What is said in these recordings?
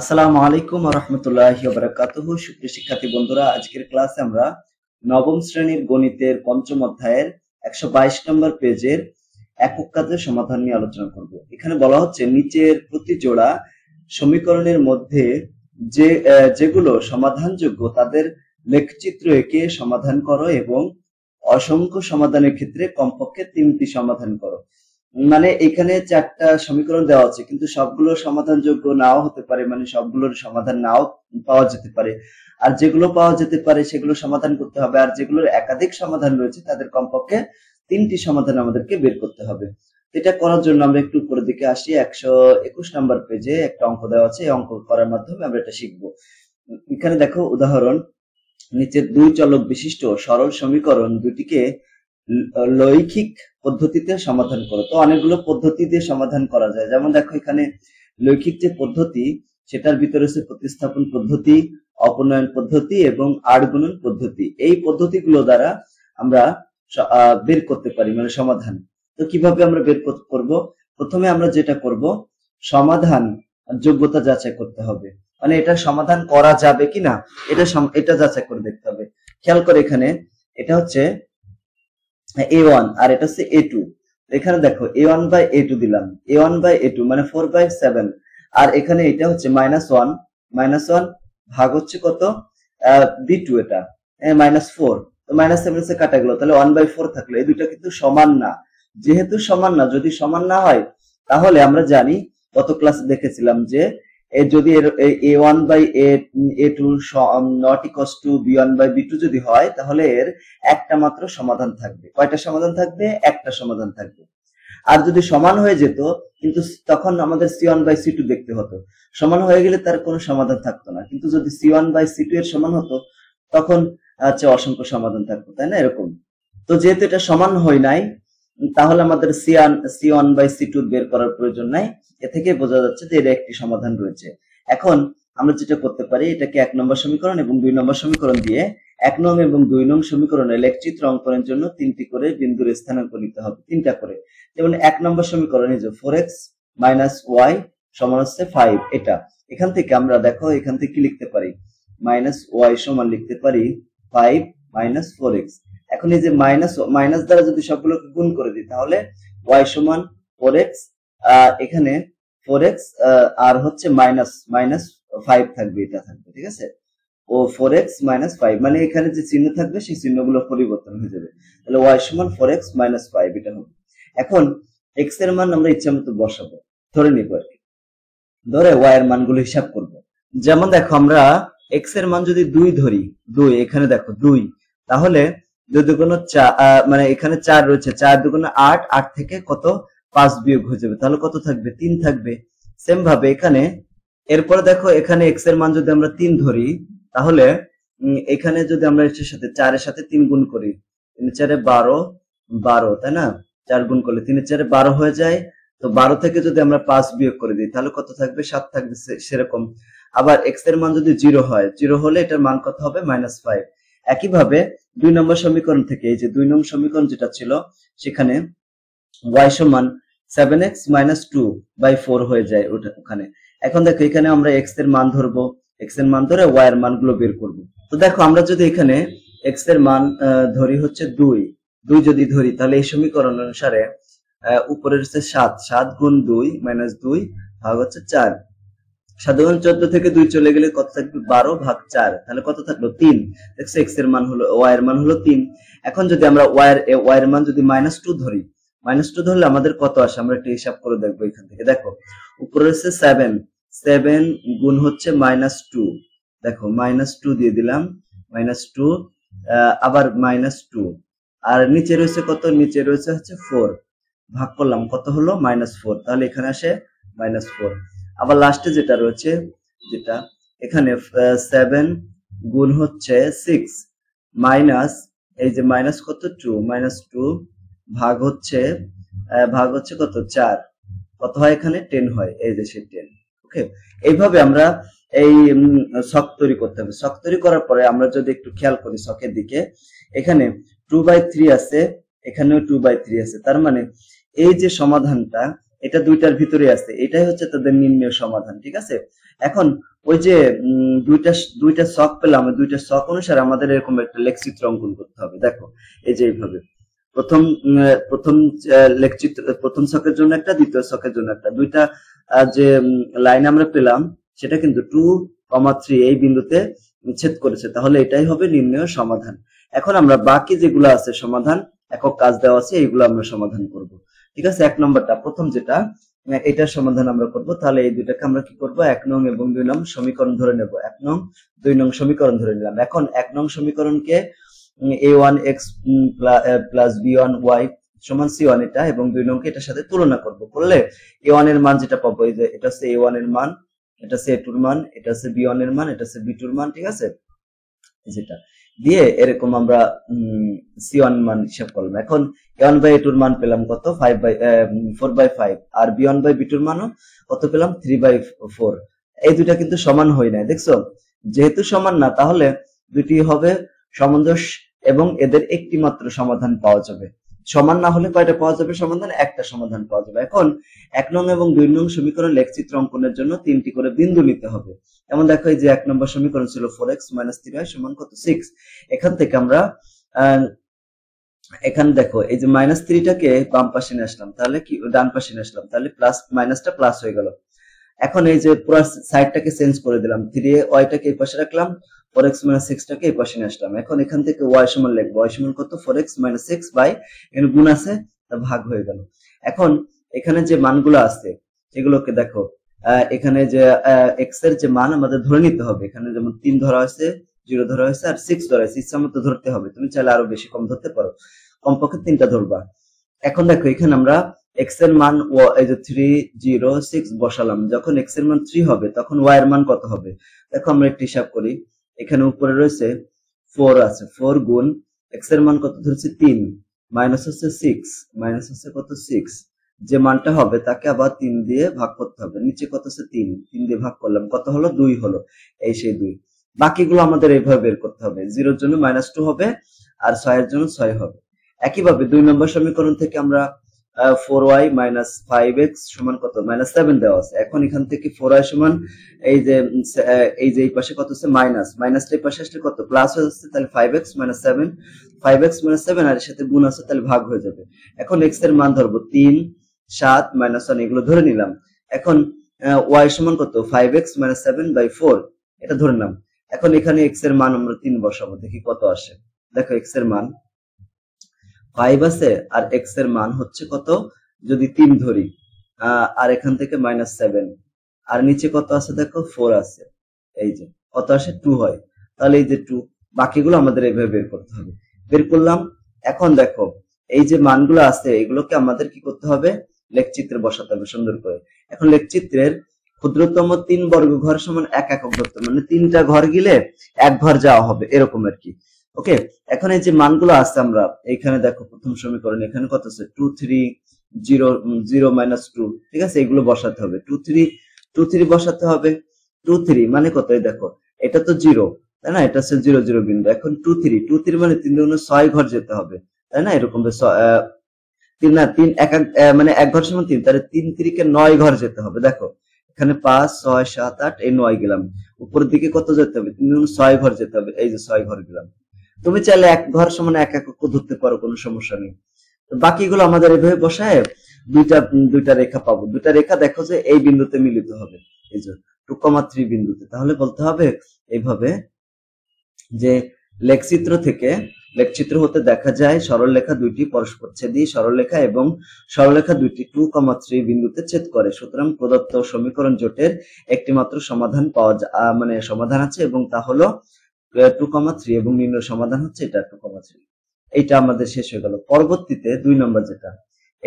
আসসালামু আলাইকুম রহমতুল্লাহ বারাকাতুহু সুপ্রিয় শিক্ষার্থী বন্ধুরা আজকের ক্লাসে আমরা নবম শ্রেণীর গণিতের পঞ্চম অধ্যায়ের একশো বাইশ নম্বর পেজের একক কাজের সমাধান নিয়ে আলোচনা করব এখানে বলা হচ্ছে নিচের প্রতি জোড়া সমীকরণের মধ্যে যে যেগুলো সমাধানযোগ্য তাদের লেখচিত্র এঁকে সমাধান করো এবং অসংখ্য সমাধানের ক্ষেত্রে কমপক্ষে তিনটি সমাধান করো মানে এখানে চারটা সমীকরণ দেওয়া আছে কিন্তু সবগুলো সমাধানযোগ্য নাও হতে পারে মানে সবগুলোর সমাধান নাও পাওয়া যেতে পারে আর যেগুলো পাওয়া যেতে পারে সেগুলো সমাধান করতে হবে আর যেগুলোর একাধিক সমাধান রয়েছে তাদের কমপক্ষে তিনটি সমাধান আমাদেরকে বের করতে হবে এটা করার জন্য আমরা একটু উপরের দিকে আসি একশো একুশ নাম্বার পেজে একটা অঙ্ক দেওয়া আছে অঙ্ক করার মাধ্যমে আমরা এটা শিখব এখানে দেখো উদাহরণ নিচে দুই চলক বিশিষ্ট সরল সমীকরণ দুটিকে লৌকিক পদ্ধতিতে সমাধান করো তো অনেকগুলো পদ্ধতি দিয়ে সমাধান করা যায় যেমন দেখো এখানে লৌকিক যে পদ্ধতি সেটার ভিতরে হচ্ছে প্রতিস্থাপন পদ্ধতি অপনয়ন পদ্ধতি এবং আড়গুণন পদ্ধতি এই পদ্ধতিগুলো দ্বারা আমরা বের করতে পারি মানে সমাধান তো কিভাবে আমরা বের করব প্রথমে আমরা যেটা করব সমাধান যোগ্যতা যাচাই করতে হবে মানে এটা সমাধান করা যাবে কিনা এটা এটা যাচাই করে দেখতে হবে খেয়াল করে এখানে এটা হচ্ছে ওয়ান আর এটা হচ্ছে এ টু এখানে দেখো এ ওয়ান বাই এ টু দিলাম A one by A two মানে ফোর বাই সেভেন আর এখানে এটা হচ্ছে মাইনাস ওয়ান মাইনাস ওয়ান ভাগ হচ্ছে কত বি টু এটা মাইনাস ফোর তো মাইনাস সেভেন সে কাটা গেল তাহলে ওয়ান বাই ফোর থাকলো এই দুইটা কিন্তু সমান না যেহেতু সমান না যদি সমান না হয় তাহলে আমরা জানি কত ক্লাস দেখেছিলাম যে যদি A one by A two not equals to B one by B two যদি হয় তাহলে এর একটা মাত্র সমাধান থাকবে কয়টা সমাধান থাকবে একটা সমাধান থাকবে আর যদি সমান হয়ে যেত কিন্তু তখন আমাদের C one by C two দেখতে হতো সমান হয়ে গেলে তার কোনো সমাধান থাকতো না কিন্তু যদি C one by C two এর সমান হতো তখন হচ্ছে অসংখ্য সমাধান থাকতো তাই না এরকম তো যেহেতু এটা সমান হয় নাই তাহলে আমাদের C one C one by C two বের করার প্রয়োজন নাই এ থেকে বোঝা যাচ্ছে যে এর একটি সমাধান রয়েছে এখন আমরা যেটা করতে পারি এটাকে এক নম্বর সমীকরণ এবং দুই নম্বর সমীকরণ দিয়ে এক নং এবং দুই নং সমীকরণে লেখচিত্র অঙ্কনের জন্য তিনটি করে বিন্দুর স্থানাঙ্ক নিতে হবে তিনটা করে যেমন এক নম্বর সমীকরণে যে ফোর এক্স মাইনাস ওয়াই সমান হচ্ছে ফাইভ এটা এখান থেকে আমরা দেখো এখান থেকে লিখতে পারি মাইনাস ওয়াই সমান লিখতে পারি ফাইভ মাইনাস ফোর এক্স এখন এই যে মাইনাস মাইনাস দ্বারা যদি সবগুলোকে গুণ করে দিই তাহলে ওয়াই সমান ফোর এক্স এখানে ফোর এক্স আর হচ্ছে মাইনাস মাইনাস ফাইভ থাকবে এটা থাকবে ঠিক আছে ও ফোর এক্স মাইনাস ফাইভ মানে এখানে যে চিহ্ন থাকবে সেই চিহ্নগুলো পরিবর্তন হয়ে যাবে তাহলে ওয়াই সমান ফোর এক্স মাইনাস ফাইভ এটা হবে এখন এক্স এর মান আমরা ইচ্ছা মতো বসাবো ধরে নিব আর কি ধরে ওয়াই এর মানগুলো হিসাব করব যেমন দেখো আমরা এক্স এর মান যদি দুই ধরি দুই এখানে দেখো দুই তাহলে দুই দুগুণ চার মানে এখানে চার রয়েছে চার দুগুণ আট আট থেকে কত পাঁচ বিয়োগ হয়ে যাবে তাহলে কত থাকবে তিন থাকবে সেম ভাবে এখানে এরপরে দেখো এখানে এক্স এর মান যদি আমরা তিন ধরি তাহলে এখানে যদি আমরা এর সাথে চারের সাথে তিন গুণ করি তিন চারে বারো বারো তাই না চার গুণ করলে তিন চারে বারো হয়ে যায় তো বারো থেকে যদি আমরা পাঁচ বিয়োগ করে দিই তাহলে কত থাকবে সাত থাকবে সেরকম আবার এক্স এর মান যদি জিরো হয় জিরো হলে এটার মান কত হবে মাইনাস ফাইভ একইভাবে দুই নম্বর সমীকরণ থেকে এই যে দুই নম্বর সমীকরণ যেটা ছিল সেখানে y সমান seven X minus two by four হয়ে যায় ওটা ওখানে এখন দেখো এখানে আমরা x এর মান ধরবো x এর মান ধরে y এর মানগুলো বের করব তো দেখো আমরা যদি এখানে x এর মান ধরি হচ্ছে দুই দুই যদি ধরি তাহলে এই সমীকরণ অনুসারে উপরের হচ্ছে সাত সাত গুণ দুই মাইনাস দুই ভাগ হচ্ছে চার সাধারণ চোদ্দ থেকে দুই চলে গেলে কত থাকবে বারো ভাগ চার তাহলে কত থাকলো তিন দেখছো এক্স এর মান হলো ওয়াই এর মান হলো তিন এখন যদি আমরা ওয়াই এর ওয়াই এর মান যদি মাইনাস টু ধরি মাইনাস টু ধরলে আমাদের কত আসে আমরা একটু হিসাব করে দেখবো এখান থেকে দেখো উপরে হচ্ছে সেভেন সেভেন গুণ হচ্ছে মাইনাস টু দেখো মাইনাস টু দিয়ে দিলাম মাইনাস টু আবার মাইনাস টু আর নিচে রয়েছে কত নিচে রয়েছে হচ্ছে ফোর ভাগ করলাম কত হলো মাইনাস ফোর তাহলে এখানে আসে মাইনাস ফোর আবার লাস্টে যেটা রয়েছে যেটা এখানে সেভেন গুণ হচ্ছে সিক্স মাইনাস এই যে মাইনাস কত টু মাইনাস টু ভাগ হচ্ছে ভাগ হচ্ছে কত চার কত হয় এখানে টেন হয় এই যে সে টেন ওকে এইভাবে আমরা এই শখ তৈরি করতে হবে শখ তৈরি করার পরে আমরা যদি একটু খেয়াল করি শখের দিকে এখানে টু বাই থ্রি আছে এখানেও টু বাই থ্রি আছে তার মানে এই যে সমাধানটা এটা দুইটার ভিতরে আছে এটাই হচ্ছে তাদের নির্ণয় সমাধান ঠিক আছে এখন ওই যে দুইটা দুইটা শখ পেলাম দুইটা শখ অনুসারে আমাদের এরকম একটা লেখচিত্র অঙ্কন করতে হবে দেখো এই যে এইভাবে প্রথম প্রথম লেখচিত্র প্রথম শখের জন্য একটা দ্বিতীয় শখের জন্য একটা দুইটা যে লাইন আমরা পেলাম সেটা কিন্তু টু কমা থ্রি এই বিন্দুতে ছেদ করেছে তাহলে এটাই হবে নির্ণয় সমাধান এখন আমরা বাকি যেগুলো আছে সমাধান একক কাজ দেওয়া আছে এইগুলো আমরা সমাধান করব ঠিক আছে এক নম্বরটা প্রথম যেটা এটার সমাধান আমরা করব তাহলে এই দুইটাকে আমরা কি করব এক নং এবং দুই নং সমীকরণ ধরে নেব এক নং দুই নং সমীকরণ ধরে নিলাম এখন এক নং সমীকরণকে a one x plus b one y সমান সি ওয়ান এটা এবং দুই নংকে এটার সাথে তুলনা করব করলে এ ওয়ান এর মান যেটা পাবো এই যে এটা হচ্ছে এ ওয়ান এর মান এটা হচ্ছে এ টুর মান এটা হচ্ছে বি ওয়ান এর মান এটা হচ্ছে বি টুর মান ঠিক আছে যেটা দিয়ে এরকম আমরা সি ওয়ান মান হিসাব করলাম এখন ওয়ান বাই টুর মান পেলাম কত five by four by five আর বি ওয়ান বাই বি টুর মানও কত পেলাম থ্রি বাই ফোর এই দুটা কিন্তু সমান হয় নাই দেখছো যেহেতু সমান না তাহলে দুটি হবে সামঞ্জস্য এবং এদের একটি মাত্র সমাধান পাওয়া যাবে সমান না হলে কয়টা পাওয়া যাবে সমাধান একটা সমাধান পাওয়া যাবে এখন এক নং এবং দুই নং সমীকরণ লেখচিত্র অঙ্কনের জন্য তিনটি করে বিন্দু নিতে হবে এমন দেখো যে এক নম্বর সমীকরণ ছিল four x minus three y সমান কত সিক্স এখান থেকে আমরা এখানে দেখো এই যে মাইনাস থ্রিটাকে বাম পাশে নিয়ে আসলাম তাহলে কি ডান পাশে নিয়ে আসলাম তাহলে প্লাস মাইনাসটা প্লাস হয়ে গেল এখন এই যে পুরো সাইডটাকে চেঞ্জ করে দিলাম থ্রি ওয়াইটাকে এই পাশে রাখলাম ফোর এক্স মাইনাস সিক্সটাকে এই পাশে নিয়ে আসলাম এখন এখান থেকে ওয়াই সমান লিখবো ওয়াই সমান কত four x minus six by এখানে গুণ আছে তা ভাগ হয়ে গেল এখন এখানে যে মানগুলো আছে এগুলোকে দেখো এখানে যে এক্স এর যে মান আমাদের ধরে নিতে হবে এখানে যেমন তিন ধরা হয়েছে জিরো ধরা হয়েছে আর সিক্স ধরা হয়েছে ইচ্ছা মতো ধরতে হবে তুমি চাইলে আরো বেশি কম ধরতে পারো কমপক্ষে তিনটা ধরবা এখন দেখো এখানে আমরা এক্স এর মান এই যে থ্রি জিরো সিক্স বসালাম যখন এক্স এর মান থ্রি হবে তখন ওয়াই এর মান কত হবে দেখো আমরা একটু হিসাব করি এখানে উপরে রয়েছে ফোর আছে ফোর গুণ এক্স এর মান কত ধরেছি তিন মাইনাস হচ্ছে সিক্স মাইনাস হচ্ছে কত সিক্স যে মানটা হবে তাকে আবার তিন দিয়ে ভাগ করতে হবে নিচে কত হচ্ছে তিন তিন দিয়ে ভাগ করলাম কত হলো দুই হলো এই সেই দুই বাকিগুলো আমাদের এইভাবে বের করতে হবে জিরোর জন্য মাইনাস টু হবে আর ছয়ের জন্য ছয় হবে একইভাবে দুই নম্বর সমীকরণ থেকে আমরা ফোর ওয়াই মাইনাস সমান কত দেওয়া আছে এখন এখান থেকে সমান এই যে এই যে এই পাশে কত পাশে আসলে কত হয়ে যাচ্ছে তাহলে আর এর সাথে গুণ আছে তাহলে ভাগ হয়ে যাবে এখন এর মান ধরবো তিন সাত মাইনাস ওয়ান এগুলো ধরে নিলাম এখন ওয়াই সমান কত five x minus seven by four এটা ধরে নিলাম এখন এখানে x এর মান আমরা তিন বসাবো দেখি কত আসে দেখো x এর মান ফাইভ আছে আর এক্স এর মান হচ্ছে কত যদি তিন ধরি আর এখান থেকে মাইনাস সেভেন আর নিচে কত আছে দেখো ফোর আছে এই যে কত আসে টু হয় তাহলে এই যে টু বাকিগুলো আমাদের এইভাবে বের করতে হবে বের করলাম এখন দেখো এই যে মানগুলো আছে এগুলোকে আমাদের কি করতে হবে লেখচিত্রে বসাতে হবে সুন্দর করে এখন লেখচিত্রের ক্ষুদ্রতম তিন বর্গ ঘর সমান এক একক ঘর মানে তিনটা ঘর গিলে এক ঘর যাওয়া হবে এরকম আর কি ওকে এখন এই যে মানগুলো আছে আমরা এখানে দেখো প্রথম সমীকরণ এখানে কত আছে two three zero zero minus two ঠিক আছে এগুলো বসাতে হবে টু থ্রি টু থ্রি বসাতে হবে টু থ্রি মানে কত এই দেখো এটা তো জিরো তাই না এটা হচ্ছে জিরো জিরো বিন্দু এখন টু থ্রি টু থ্রি মানে তিন দুগুণে ছয় ঘর যেতে হবে তাই না এরকম তিন না তিন এক মানে এক ঘর সমান তিন তাহলে তিন তিরিকে নয় ঘর যেতে হবে দেখো এখানে পাঁচ ছয় সাত আট এই নয় গেলাম উপরের দিকে কত যেতে হবে তিন ছয় ঘর যেতে হবে এই যে ছয় ঘর গেলাম তুমি চাইলে এক ঘর সমানে এক এক ধরতে পারো কোনো সমস্যা নেই বাকিগুলো আমাদের এভাবে বসায় দুইটা দুইটা রেখা পাবো দুইটা রেখা দেখো যে এই বিন্দুতে মিলিত হবে এই যে টু বিন্দুতে তাহলে বলতে হবে এইভাবে যে লেখচিত্র থেকে লেখচিত্র হতে দেখা যায় সরল লেখা দুইটি পরস্পর ছেদি সরল সরলরেখা এবং সরল সরলরেখা দুইটি টু কমা থ্রি বিন্দুতে ছেদ করে সুতরাং প্রদত্ত সমীকরণ জোটের একটি মাত্র সমাধান পাওয়া মানে সমাধান আছে এবং তা হলো টু কমা থ্রি এবং নিম্ন সমাধান হচ্ছে এটা টু কমা থ্রি এটা আমাদের শেষ হয়ে গেল পরবর্তীতে দুই নম্বর যেটা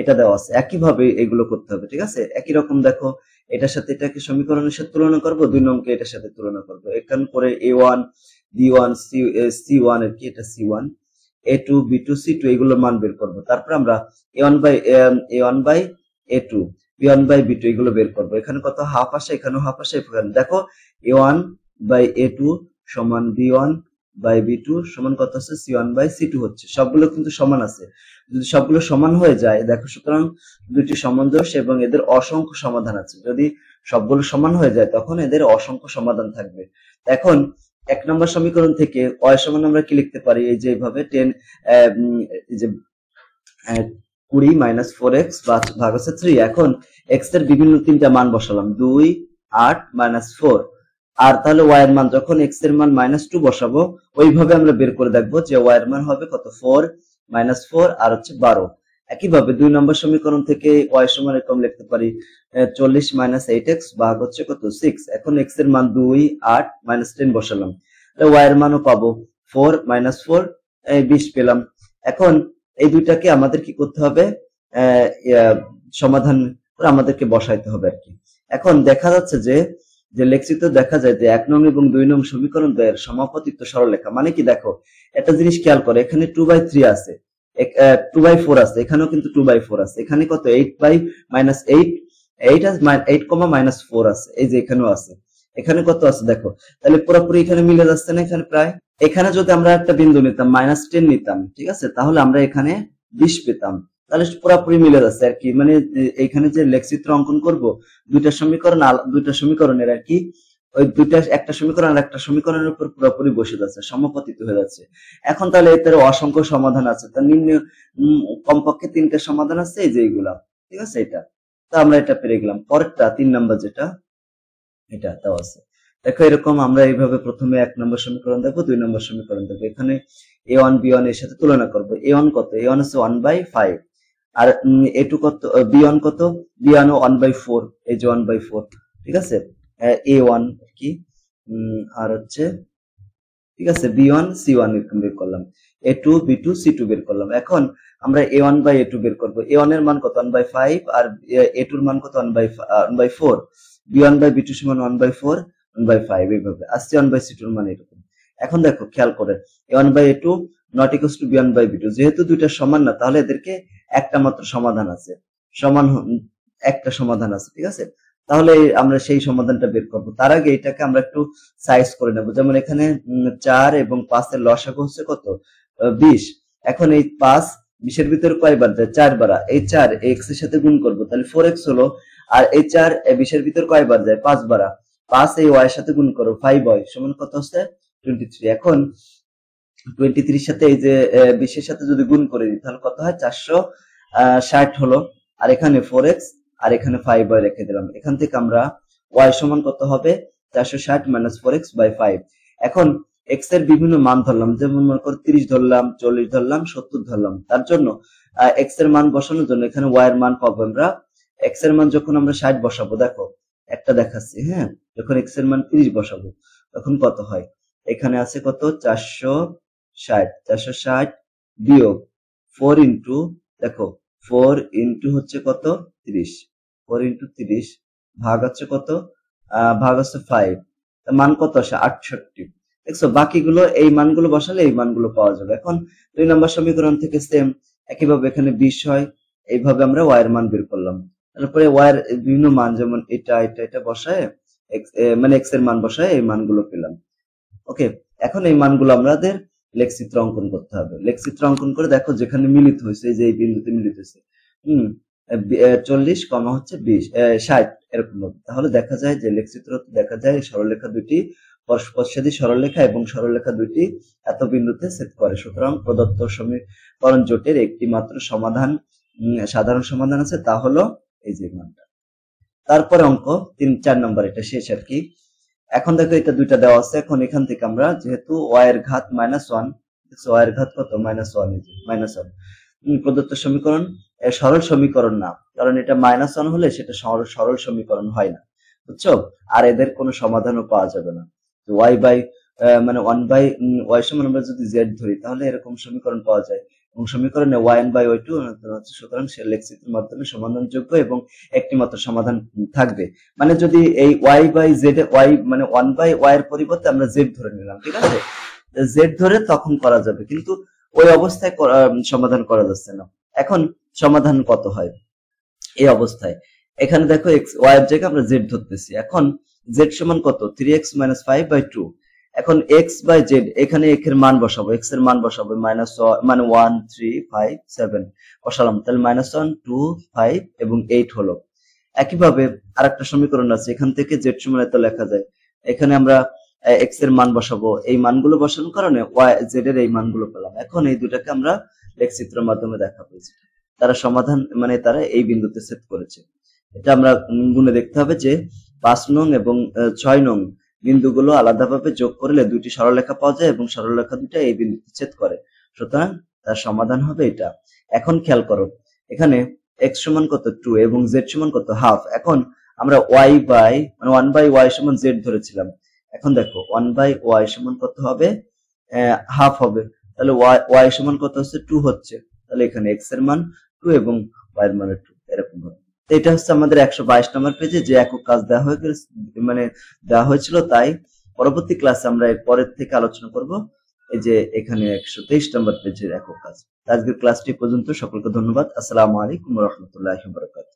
এটা দেওয়া আছে একইভাবে এগুলো করতে হবে ঠিক আছে একই রকম দেখো এটার সাথে এটাকে সমীকরণের সাথে তুলনা করবো দুই নম্বরকে এটার সাথে তুলনা করবো এখান করে a one b one c c one আর কি এটা c one a two b two c two এগুলোর মান বের করবো তারপর আমরা a one by a one by A two B one by B two এগুলো বের করবো এখানে কত হাফ আসে এখানেও হাফ আসে দেখো এ ওয়ান বাই এ টু সমান b one by B two সমান কত হচ্ছে c one by C two হচ্ছে সবগুলো কিন্তু সমান আছে যদি সবগুলো সমান হয়ে যায় দেখো সুতরাং দুটি সামঞ্জস্য এবং এদের অসংখ্য সমাধান আছে যদি সবগুলো সমান হয়ে যায় তখন এদের অসংখ্য সমাধান থাকবে এখন এক নম্বর সমীকরণ থেকে অয় সমান আমরা কি লিখতে পারি এই যে এইভাবে টেন যে কুড়ি মাইনাস ফোর এক্স ভাগ আছে থ্রি এখন এক্স এর বিভিন্ন তিনটা মান বসালাম দুই আট মাইনাস ফোর আর তাহলে ওয়াই এর মান যখন এক্স এর মান মাইনাস টু বসাবো ওইভাবে আমরা বের করে দেখবো যে ওয়াই এর মান হবে কত ফোর মাইনাস ফোর আর হচ্ছে বারো একইভাবে দুই নম্বর সমীকরণ থেকে ওয়াই সমান এরকম লিখতে পারি চল্লিশ মাইনাস এইট এক্স ভাগ হচ্ছে কত সিক্স এখন এক্স এর মান দুই আট মাইনাস টেন বসালাম ওয়াই এর মানও পাবো ফোর মাইনাস ফোর বিশ পেলাম এখন এই দুইটাকে আমাদের কি করতে হবে সমাধান করে আমাদেরকে বসাইতে হবে আর কি এখন দেখা যাচ্ছে যে যে লেখচিত্র দেখা যায় যে এক নং এবং দুই নং সমীকরণ দ্বয়ের সমাপতিত্ব সরলরেখা মানে কি দেখো একটা জিনিস খেয়াল করো এখানে টু বাই থ্রি আছে টু বাই ফোর আছে এখানেও কিন্তু টু বাই ফোর আছে এখানে কত eight by minus eight eight eight comma minus four আছে এই যে এখানেও আছে এখানে কত আছে দেখো তাহলে পুরোপুরি এখানে মিলে যাচ্ছে না এখানে প্রায় এখানে যদি আমরা একটা বিন্দু নিতাম মাইনাস টেন নিতাম ঠিক আছে তাহলে আমরা এখানে বিশ পেতাম তাহলে পুরাপুরি মিলে যাচ্ছে আর কি মানে এখানে যে লেখচিত্র অঙ্কন করব দুইটা সমীকরণ দুইটা সমীকরণের আর কি ওই দুইটা একটা সমীকরণ আর একটা সমীকরণের উপর পুরোপুরি বসে যাচ্ছে সমপতিত হয়ে যাচ্ছে এখন তাহলে এতে অসংখ্য সমাধান আছে তার নিম্ন কমপক্ষে তিনটা সমাধান আছে এই যে এইগুলা ঠিক আছে এটা তো আমরা এটা পেরে গেলাম পরেরটা তিন নাম্বার যেটা এটা তাও আছে দেখো এরকম আমরা এইভাবে প্রথমে এক নম্বর সমীকরণ দেখবো দুই নম্বর সমীকরণ দেখবো এখানে এ ওয়ান বি ওয়ান এর সাথে তুলনা করবো এ ওয়ান কত এ ওয়ান হচ্ছে ওয়ান বাই ফাইভ আর এটু কত বিয়ন কত বি ওয়ান বাই ফোর এই যে ওয়ান বাই ফোর ঠিক আছে এ ওয়ান কি আর হচ্ছে ঠিক আছে বি ওয়ান সি ওয়ান এরকম বের করলাম a two b two c two বের করলাম এখন আমরা a one by A two বের করবো এ ওয়ান এর মান কত ওয়ান বাই ফাইভ আর এ টুর মান কত one by one by four b one by B two সমান one by four one by five এইভাবে আর সি ওয়ান বাই সি টুর মান এরকম এখন দেখো খেয়াল করে a one by A two not equal to b one by B two যেহেতু দুইটা সমান না তাহলে এদেরকে একটা মাত্র সমাধান আছে সমান একটা সমাধান আছে ঠিক আছে তাহলে আমরা সেই সমাধানটা বের করব তার আগে এটাকে আমরা একটু সাইজ করে নেব যেমন এখানে চার এবং পাঁচের লসাগু হচ্ছে কত বিশ এখন এই পাঁচ বিশের ভিতরে কয়বার যায় চার বারা এই চার এক্স এর সাথে গুণ করব তাহলে ফোর এক্স হলো আর এই চার বিশের ভিতরে কয়বার যায় পাঁচ বারা পাঁচ এই ওয়াই এর সাথে গুণ করো ফাইভ ওয়াই সমান কত হচ্ছে টোয়েন্টি থ্রি এখন টোয়েন্টি সাথে এই যে বিশের সাথে যদি গুণ করে দিই তাহলে কত হয় চারশো ষাট হলো আর এখানে ফোর আর এখানে ফাইভ বাই রেখে দিলাম এখান থেকে আমরা ওয়াই সমান কত হবে চারশো ষাট minus four x by five এখন এক্স এর বিভিন্ন মান ধরলাম যেমন মনে করো তিরিশ ধরলাম চল্লিশ ধরলাম সত্তর ধরলাম তার জন্য এক্স এর মান বসানোর জন্য এখানে ওয়াই এর মান পাবো আমরা এক্স এর মান যখন আমরা ষাট বসাবো দেখো একটা দেখাচ্ছি হ্যাঁ যখন এক্স এর মান তিরিশ বসাবো তখন কত হয় এখানে আছে কত চারশো ষাট চারশো ষাট বিয়োগ ফোর ইন্টু দেখো ফোর ইন্টু হচ্ছে কত তিরিশ ফোর ইন্টু তিরিশ ভাগ হচ্ছে কত ভাগ হচ্ছে ফাইভ মান কত আসে আটষট্টি দেখছো বাকিগুলো এই মানগুলো বসালে এই মানগুলো পাওয়া যাবে এখন দুই নম্বর সমীকরণ থেকে সেম একইভাবে এখানে বিশ হয় এইভাবে আমরা ওয়ার মান বের করলাম তারপরে ওয়ার বিভিন্ন মান যেমন এটা এটা এটা বসায় মানে এক্স এর মান বসায় এই মানগুলো পেলাম ওকে এখন এই মানগুলো আমাদের লেখচিত্র অঙ্কন করতে হবে লেখচিত্র অঙ্কন করে দেখো যেখানে মিলিত হয়েছে যে বিন্দুতে মিলিত হয়েছে হম চল্লিশ কমা হচ্ছে বিশ ষাট এরকম তাহলে দেখা যায় যে লেখচিত্র দেখা যায় সরলরেখা দুটি পরস্পরসাদী সরলরেখা এবং সরলরেখা দুটি এত বিন্দুতে সেট করে সুতরাং প্রদত্ত সমীকরণ জোটের একটি মাত্র সমাধান সাধারণ সমাধান আছে তা হলো এই যে মানটা তারপরে অঙ্ক তিন চার নম্বর এটা শেষ আর কি এখন দেখো এটা দুইটা দেওয়া আছে এখন এখান থেকে আমরা যেহেতু ওয়াই এর ঘাত মাইনাস ওয়ান ওয়াই এর ঘাত কত মাইনাস ওয়ান মাইনাস ওয়ান প্রদত্ত সমীকরণ সরল সমীকরণ না কারণ এটা মাইনাস ওয়ান হলে সেটা সরল সমীকরণ হয় না বুঝছো আর এদের কোনো সমাধানও পাওয়া যাবে না ওয়াই বাই মানে ওয়ান বাই ওয়াই সমান আমরা যদি জেড ধরি তাহলে এরকম সমীকরণ পাওয়া যায় এবং সমীকরণে ওয়ান বাই ওয়াই টু হচ্ছে সুতরাং সে লেখচিত্রের মাধ্যমে সমাধানযোগ্য এবং একটি মাত্র সমাধান থাকবে মানে যদি এই ওয়াই বাই জেড ওয়াই মানে ওয়ান বাই ওয়াই এর পরিবর্তে আমরা জেড ধরে নিলাম ঠিক আছে জেড ধরে তখন করা যাবে কিন্তু ওই অবস্থায় সমাধান করা যাচ্ছে না এখন সমাধান কত হয় এই অবস্থায় এখানে দেখো এক্স ওয়াই এর জায়গায় আমরা জেড ধরতেছি এখন জেড সমান কত three x minus five by two এখন এক্স বাই জেড এখানে এর মান বসাবো এক্স এর মান বসাবো মাইনাস মানে ওয়ান থ্রি ফাইভ সেভেন বসালাম তাহলে মাইনাস ওয়ান টু ফাইভ এবং এইট হলো একইভাবে আর একটা সমীকরণ আছে এখান থেকে জেড সমান এত লেখা যায় এখানে আমরা এক্স এর মান বসাবো এই মানগুলো বসানোর কারণে ওয়াই জেড এর এই মানগুলো পেলাম এখন এই দুটাকে আমরা লেখচিত্রের মাধ্যমে দেখাবো তারা সমাধান মানে তারা এই বিন্দুতে সেট করেছে এটা আমরা গুণে দেখতে হবে যে পাঁচ নং এবং ছয় নং বিন্দুগুলো আলাদাভাবে যোগ করলে দুটি সরলরেখা পাওয়া যায় এবং সরলরেখা দুটা এই বিন্দুতে ছেদ করে সুতরাং তার সমাধান হবে এটা এখন খেয়াল করো এখানে x সমান কত 2 এবং z সমান কত হাফ এখন আমরা ওয়াই বাই মানে ওয়ান বাই ওয়াই সমান জেড ধরেছিলাম এখন দেখো ওয়ান বাই ওয়াই সমান কত হবে হাফ হবে তাহলে ওয়াই সমান কত হচ্ছে টু হচ্ছে তাহলে এখানে এক্স এর মান টু এবং ওয়াই এর মান টু এরকম হবে এটা হচ্ছে আমাদের একশো বাইশ নম্বর পেজে যে একক কাজ দেওয়া হয়ে গেছে মানে দেওয়া হয়েছিল তাই পরবর্তী ক্লাসে আমরা এর পরের থেকে আলোচনা করব এই যে এখানে একশো তেইশ নম্বর পেজের একক কাজ আজকের ক্লাসটি পর্যন্ত সকলকে ধন্যবাদ আসসালামু আলাইকুম রহমতুল্লাহ বরকাত